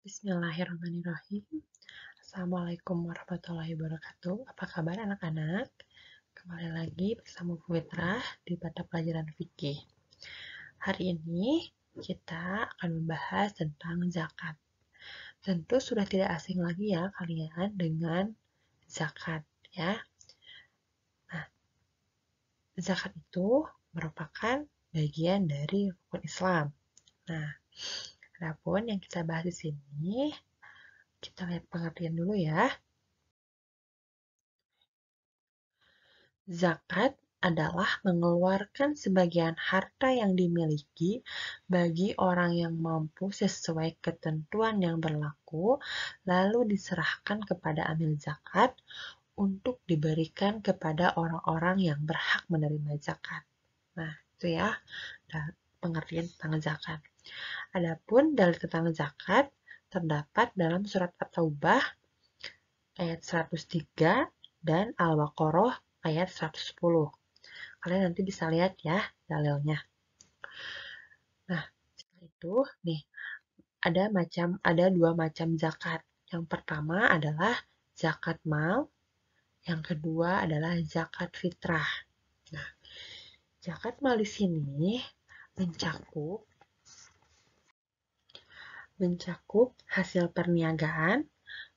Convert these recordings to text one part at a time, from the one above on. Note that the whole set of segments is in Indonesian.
Bismillahirrahmanirrahim. Assalamualaikum warahmatullahi wabarakatuh. Apa kabar anak-anak? Kembali lagi bersama Bu Fitrah di mata pelajaran fikih. Hari ini kita akan membahas tentang zakat. Tentu sudah tidak asing lagi ya kalian dengan zakat ya. Nah, zakat itu merupakan bagian dari rukun Islam. Nah, Adapun nah, yang kita bahas di sini, kita lihat pengertian dulu ya. Zakat adalah mengeluarkan sebagian harta yang dimiliki bagi orang yang mampu sesuai ketentuan yang berlaku, lalu diserahkan kepada amil zakat untuk diberikan kepada orang-orang yang berhak menerima zakat. Nah, itu ya. Nah, pengertian tentang zakat. Adapun dalil tentang zakat terdapat dalam surat At-Taubah ayat 103 dan Al-Baqarah ayat 110. Kalian nanti bisa lihat ya dalilnya. Nah, setelah itu nih ada macam ada dua macam zakat. Yang pertama adalah zakat mal, yang kedua adalah zakat fitrah. Nah, zakat mal di sini mencakup mencakup hasil perniagaan,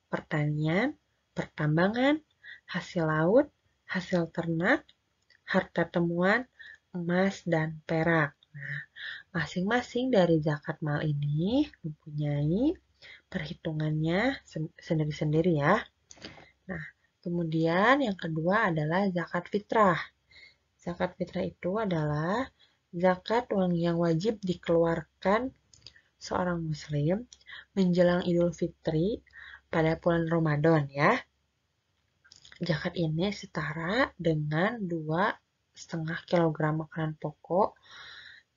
pertanian, pertambangan, hasil laut, hasil ternak, harta temuan, emas, dan perak. Nah, masing-masing dari zakat mal ini mempunyai perhitungannya sendiri-sendiri ya. Nah, kemudian yang kedua adalah zakat fitrah. Zakat fitrah itu adalah Zakat uang yang wajib dikeluarkan seorang muslim menjelang Idul Fitri pada bulan Ramadan ya. Zakat ini setara dengan 2,5 kg makanan pokok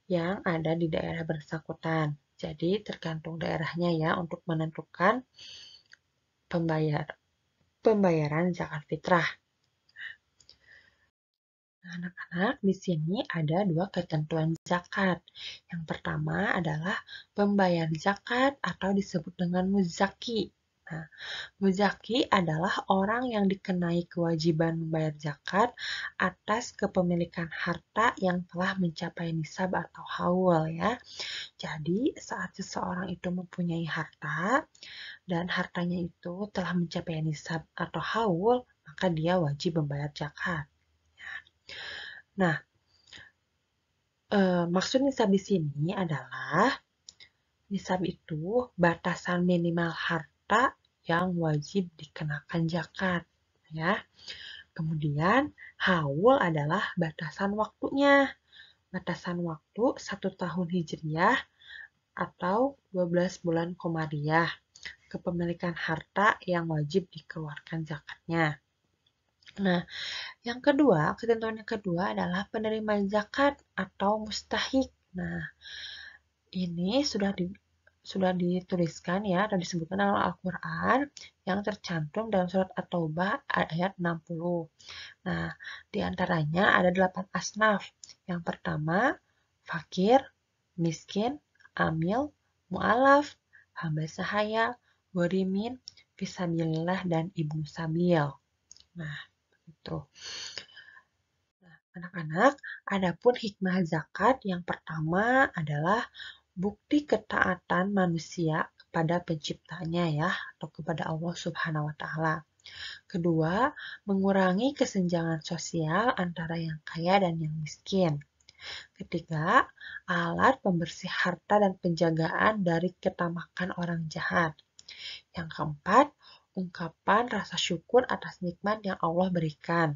yang ada di daerah bersangkutan. Jadi tergantung daerahnya ya untuk menentukan pembayar pembayaran zakat fitrah. Anak-anak, di sini ada dua ketentuan zakat. Yang pertama adalah pembayar zakat atau disebut dengan muzaki. Nah, muzaki adalah orang yang dikenai kewajiban membayar zakat atas kepemilikan harta yang telah mencapai nisab atau haul ya. Jadi, saat seseorang itu mempunyai harta dan hartanya itu telah mencapai nisab atau haul, maka dia wajib membayar zakat. Nah, e, maksud nisab di sini adalah nisab itu batasan minimal harta yang wajib dikenakan zakat, ya. Kemudian haul adalah batasan waktunya. Batasan waktu satu tahun hijriah atau 12 bulan komariah kepemilikan harta yang wajib dikeluarkan zakatnya. Nah, yang kedua, ketentuan yang kedua adalah penerima zakat atau mustahik. Nah, ini sudah di, sudah dituliskan ya dan disebutkan dalam Al-Qur'an yang tercantum dalam surat At-Taubah ayat 60. Nah, di antaranya ada 8 asnaf. Yang pertama, fakir, miskin, amil, mualaf, hamba sahaya, gorimin, fisabilillah dan ibnu sabil. Nah, gitu. Nah, anak-anak, adapun hikmah zakat yang pertama adalah bukti ketaatan manusia kepada penciptanya ya atau kepada Allah Subhanahu wa taala. Kedua, mengurangi kesenjangan sosial antara yang kaya dan yang miskin. Ketiga, alat pembersih harta dan penjagaan dari ketamakan orang jahat. Yang keempat, ungkapan rasa syukur atas nikmat yang Allah berikan.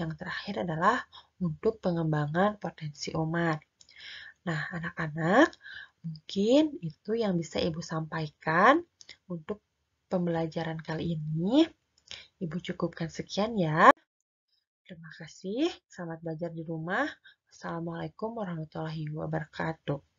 Yang terakhir adalah untuk pengembangan potensi umat. Nah, anak-anak, mungkin itu yang bisa Ibu sampaikan untuk pembelajaran kali ini. Ibu cukupkan sekian ya. Terima kasih. Selamat belajar di rumah. Assalamualaikum warahmatullahi wabarakatuh.